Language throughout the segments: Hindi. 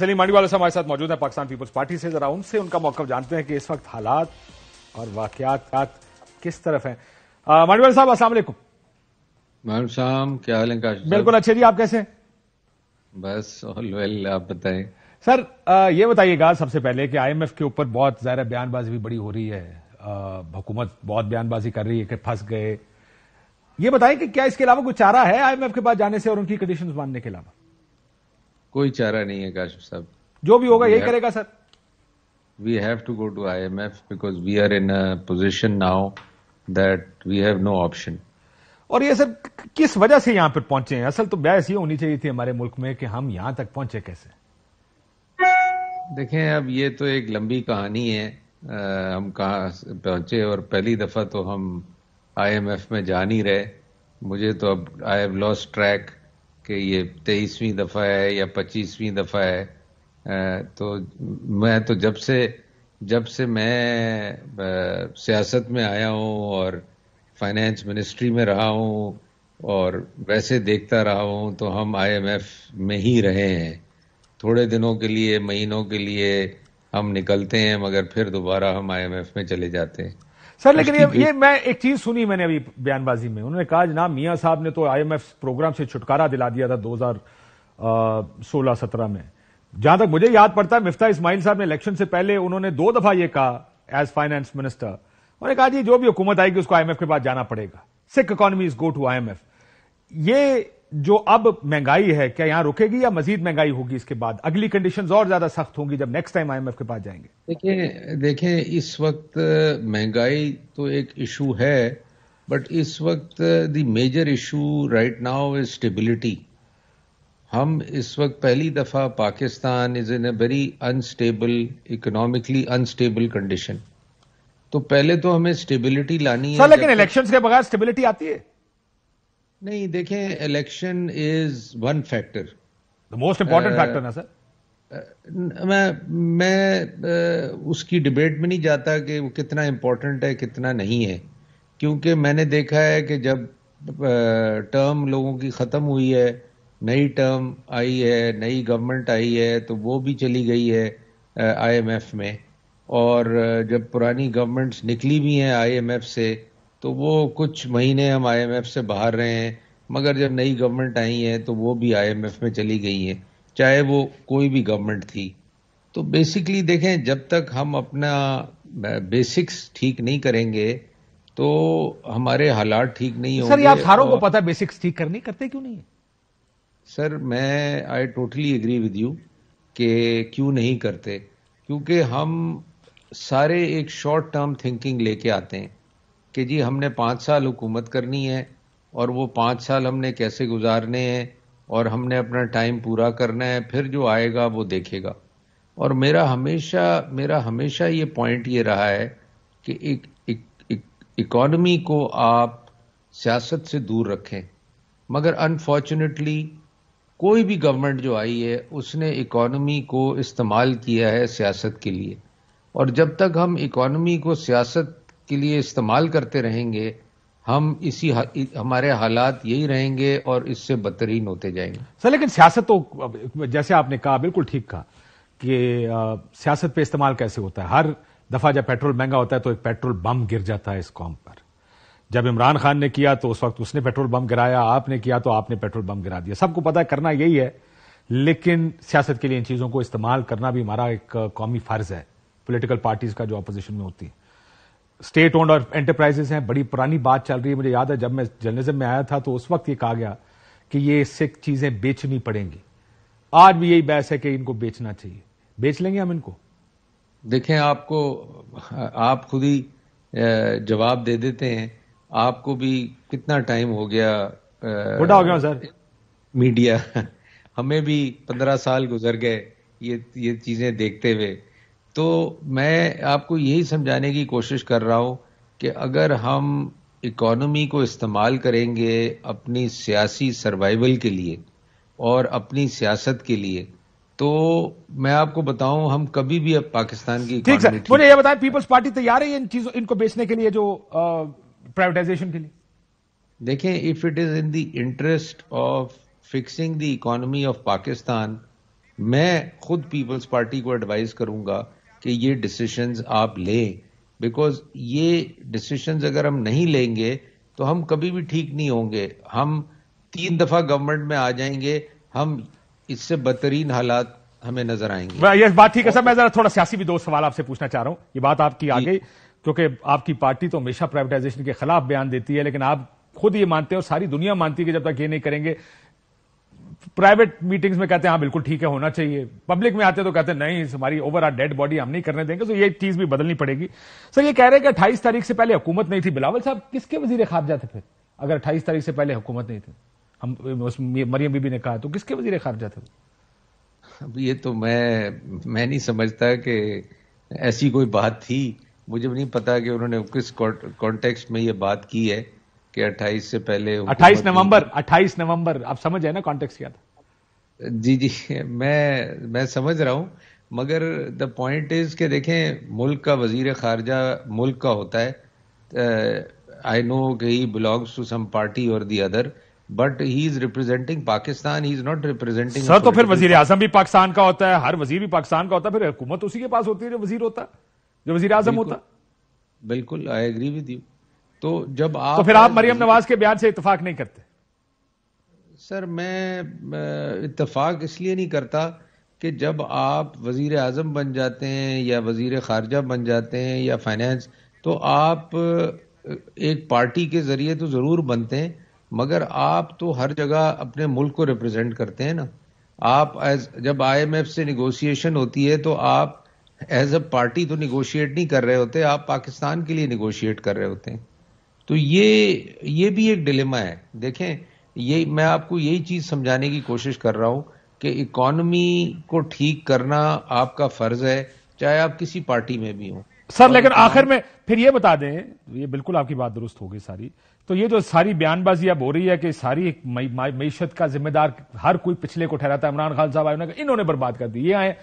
सलीम मांडीवाला साहब हमारे साथ मौजूद है पाकिस्तान पीपल्स पार्टी से जरा उनसे उनका मौका जानते हैं कि इस वक्त हालात और वाकत किस तरफ है वाले साहब असला शाम क्या हाल है बिल्कुल अच्छे जी आप कैसे हैं बस ऑल वेल आप बताएं सर आ, ये बताइएगा सबसे पहले कि आईएमएफ के ऊपर बहुत ज़्यादा बयानबाजी भी बड़ी हो रही है हुकूमत बहुत बयानबाजी कर रही है कि फंस गए ये बताएं कि क्या इसके अलावा कोई चारा है आईएमएफ के पास जाने से और उनकी कंडीशंस मानने के अलावा कोई चारा नहीं है काशिफ साहब जो भी होगा यही करेगा sir we have to go to I M F because we are in position now that we have no option और ये सर किस वजह से यहां पर पहुंचे हैं असल तो बहस ये होनी चाहिए थी हमारे मुल्क में कि हम यहां तक पहुंचे कैसे देखें अब ये तो एक लंबी कहानी है आ, हम कहा पहुंचे और पहली दफा तो हम आईएमएफ में जा नहीं रहे मुझे तो अब आई हैव लॉस्ट ट्रैक कि ये तेईसवीं दफ़ा है या पच्चीसवीं दफ़ा है तो मैं तो जब से जब से मैं सियासत में आया हूँ और फाइनेंस मिनिस्ट्री में रहा हूँ और वैसे देखता रहा हूँ तो हम आईएमएफ में ही रहे हैं थोड़े दिनों के लिए महीनों के लिए हम निकलते हैं मगर फिर दोबारा हम आईएमएफ में चले जाते हैं सर लेकिन ये, ये मैं एक चीज सुनी मैंने अभी बयानबाजी में उन्होंने कहा जनाब मियां साहब ने तो आईएमएफ प्रोग्राम से छुटकारा दिला दिया था 2016-17 में जहां तक मुझे याद पड़ता है मिफ्ता इस्माइल साहब ने इलेक्शन से पहले उन्होंने दो दफा ये कहा एज फाइनेंस मिनिस्टर उन्होंने कहा जी जो भी हुकूमत आएगी उसको आईएमएफ के पास जाना पड़ेगा sick economy is go to IMF ये जो अब महंगाई है क्या यहां रुकेगी या मजीद महंगाई होगी इसके बाद अगली कंडीशन और ज्यादा सख्त होंगी जब नेक्स्ट टाइम आईएमएफ के पास जाएंगे देखिए देखें इस वक्त महंगाई तो एक इशू है बट इस वक्त the major issue right now is stability हम इस वक्त पहली दफा Pakistan is in a very unstable economically unstable condition तो पहले तो हमें स्टेबिलिटी लानी है लेकिन इलेक्शंस के बगैर स्टेबिलिटी आती है नहीं देखें election is one factor the most important factor ना सर uh, मैं मैं uh, उसकी डिबेट में नहीं जाता कि वो कितना इम्पोर्टेंट है कितना नहीं है क्योंकि मैंने देखा है कि जब टर्म uh, लोगों की ख़त्म हुई है नई टर्म आई है नई गवर्नमेंट आई है तो वो भी चली गई है आईएमएफ में और जब पुरानी गवर्नमेंट्स निकली भी हैं आईएमएफ से तो वो कुछ महीने हम आईएमएफ से बाहर रहे हैं मगर जब नई गवर्नमेंट आई है तो वो भी आईएमएफ में चली गई है चाहे वो कोई भी गवर्नमेंट थी तो बेसिकली देखें जब तक हम अपना बेसिक्स ठीक नहीं करेंगे तो हमारे हालात ठीक नहीं होंगे सर आप सारों को पता बेसिक्स ठीक करने करते क्यों नहीं सर मैं I totally agree with you कि क्यों नहीं करते क्योंकि हम सारे एक शॉर्ट टर्म थिंकिंग लेके आते हैं कि जी हमने पाँच साल हुकूमत करनी है और वो पाँच साल हमने कैसे गुजारने हैं और हमने अपना टाइम पूरा करना है फिर जो आएगा वो देखेगा और मेरा हमेशा मेरा हमेशा ये पॉइंट ये रहा है कि एक इकॉनमी को आप सियासत से दूर रखें मगर अनफॉर्चुनेटली कोई भी गवर्नमेंट जो आई है उसने इकॉनमी को इस्तेमाल किया है सियासत के लिए और जब तक हम इकॉनमी को सियासत के लिए इस्तेमाल करते रहेंगे हम इसी हा, हमारे हालात यही रहेंगे और इससे बदतरीन होते जाएंगे सर लेकिन सियासत तो जैसे आपने कहा बिल्कुल ठीक कहा कि सियासत पे इस्तेमाल कैसे होता है हर दफा जब पेट्रोल महंगा होता है तो एक पेट्रोल बम गिर जाता है इस कॉम पर जब इमरान खान ने किया तो उस वक्त उसने पेट्रोल बम गिराया आपने किया तो आपने पेट्रोल बम गिरा दिया सबको पता करना यही है लेकिन सियासत के लिए इन चीजों को इस्तेमाल करना भी हमारा एक कौमी फर्ज है पोलिटिकल पार्टीज का जो अपोजिशन में होती है स्टेट ओन्ड और एंटरप्राइजेस हैं बड़ी पुरानी बात चल रही है मुझे याद है जब मैं जर्नलिज्म में आया था तो उस वक्त ये कहा गया कि ये सिख चीजें बेचनी पड़ेंगी आज भी यही बहस है कि इनको बेचना चाहिए बेच लेंगे हम इनको देखें आपको आप खुद ही जवाब दे देते हैं आपको भी कितना टाइम हो गया बुढ़ा हो गया सर मीडिया हमें भी पंद्रह साल गुजर गए ये ये चीजें देखते हुए तो मैं आपको यही समझाने की कोशिश कर रहा हूं कि अगर हम इकोनॉमी को इस्तेमाल करेंगे अपनी सियासी सर्वाइवल के लिए और अपनी सियासत के लिए तो मैं आपको बताऊं हम कभी भी अब पाकिस्तान की ठीक सर मुझे ये बताएं पीपल्स पार्टी तैयार है इन चीजों इनको बेचने के लिए जो प्राइवेटाइजेशन के लिए देखें if it is in the interest of fixing the economy of Pakistan मैं खुद पीपल्स पार्टी को एडवाइस करूंगा कि ये डिसीशंस आप लें बिकॉज ये डिसीशंस अगर हम नहीं लेंगे तो हम कभी भी ठीक नहीं होंगे हम तीन दफा गवर्नमेंट में आ जाएंगे हम इससे बदतरीन हालात हमें नजर आएंगे ये बात ठीक है सर मैं जरा थोड़ा सियासी भी दो सवाल आपसे पूछना चाह रहा हूं ये बात आपकी आ गई क्योंकि आपकी पार्टी तो हमेशा प्राइवेटाइजेशन के खिलाफ बयान देती है लेकिन आप खुद ये मानते हो सारी दुनिया मानती है कि जब तक ये नहीं करेंगे प्राइवेट मीटिंग्स में कहते हैं हाँ बिल्कुल ठीक है होना चाहिए पब्लिक में आते तो कहते हैं नहीं हमारी ओवर आर डेड बॉडी हम नहीं करने देंगे तो ये चीज भी बदलनी पड़ेगी सर ये कह रहे हैं कि अट्ठाईस तारीख से पहले हुकूमत नहीं थी बिलावल साहब किसके वजीर खारजा थे फिर अगर अट्ठाईस तारीख से पहले हुकूमत नहीं थी हम मरियम बीबी ने कहा तो किसके वजीर खारजा थे अब ये तो मैं मैं नहीं समझता कि ऐसी कोई बात थी मुझे भी नहीं पता कि उन्होंने किस कॉन्टेक्स्ट में ये बात की है कि 28 से पहले 28 नवंबर 28 नवंबर आप समझ है ना कॉन्टेक्स क्या था जी जी मैं मैं समझ रहा हूँ मगर द पॉइंट इज के देखें मुल्क का वजीर खारजा मुल्क का होता है आई नो कि he belongs to some party और the other but he is representing Pakistan he is not representing sir तो फिर वजीर आजम भी पाकिस्तान का होता है हर वजीर भी पाकिस्तान का होता है फिर हुकूमत उसी के पास होती है जो वजीर होता है जो वजीर आजम होता बिल्कुल आई एग्री विद यू तो जब आप तो फिर आप मरियम नवाज के बयान से इतफाक नहीं करते सर मैं इतफाक इसलिए नहीं करता कि जब आप वजीर अजम बन जाते हैं या वज़ी ख़ारजा बन जाते हैं या फाइनेंस तो आप एक पार्टी के ज़रिए तो ज़रूर बनते हैं मगर आप तो हर जगह अपने मुल्क को रिप्रेजेंट करते हैं ना आप एज जब आईएमएफ से निगोशिएशन होती है तो आप एज अ पार्टी तो निगोशिएट नहीं कर रहे होते आप पाकिस्तान के लिए निगोशिएट कर रहे होते हैं तो ये ये भी एक डिलेमा है देखें ये मैं आपको यही चीज समझाने की कोशिश कर रहा हूं कि इकोनॉमी को ठीक करना आपका फर्ज है चाहे आप किसी पार्टी में भी हो सर लेकिन आखिर में फिर ये बता दें ये बिल्कुल आपकी बात दुरुस्त होगी सारी तो ये जो सारी बयानबाजी अब हो रही है कि सारी मीशत का जिम्मेदार हर कोई पिछले को ठहराता है इमरान खान साहब आए इन्होंने बर्बाद कर दी ये आए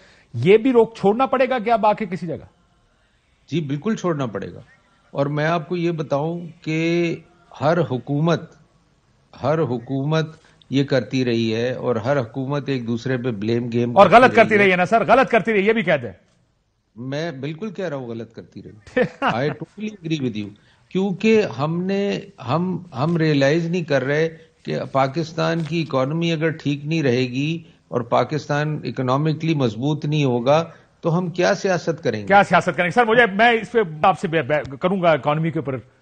ये भी रोक छोड़ना पड़ेगा क्या बाकी किसी जगह जी बिल्कुल छोड़ना पड़ेगा और मैं आपको ये बताऊं कि हर हुकूमत हर हुकूमत ये करती रही है और हर हुकूमत एक दूसरे पे ब्लेम गेम और गलत करती रही, रही है ना सर गलत करती रही ये भी कहते हैं मैं बिल्कुल कह रहा हूं गलत करती रही I totally agree with you क्योंकि हमने हम हम रियलाइज नहीं कर रहे कि पाकिस्तान की इकोनॉमी अगर ठीक नहीं रहेगी और पाकिस्तान इकोनॉमिकली मजबूत नहीं होगा तो हम क्या सियासत करेंगे क्या सियासत करेंगे सर मुझे मैं इस पर आपसे करूंगा इकोनॉमी के ऊपर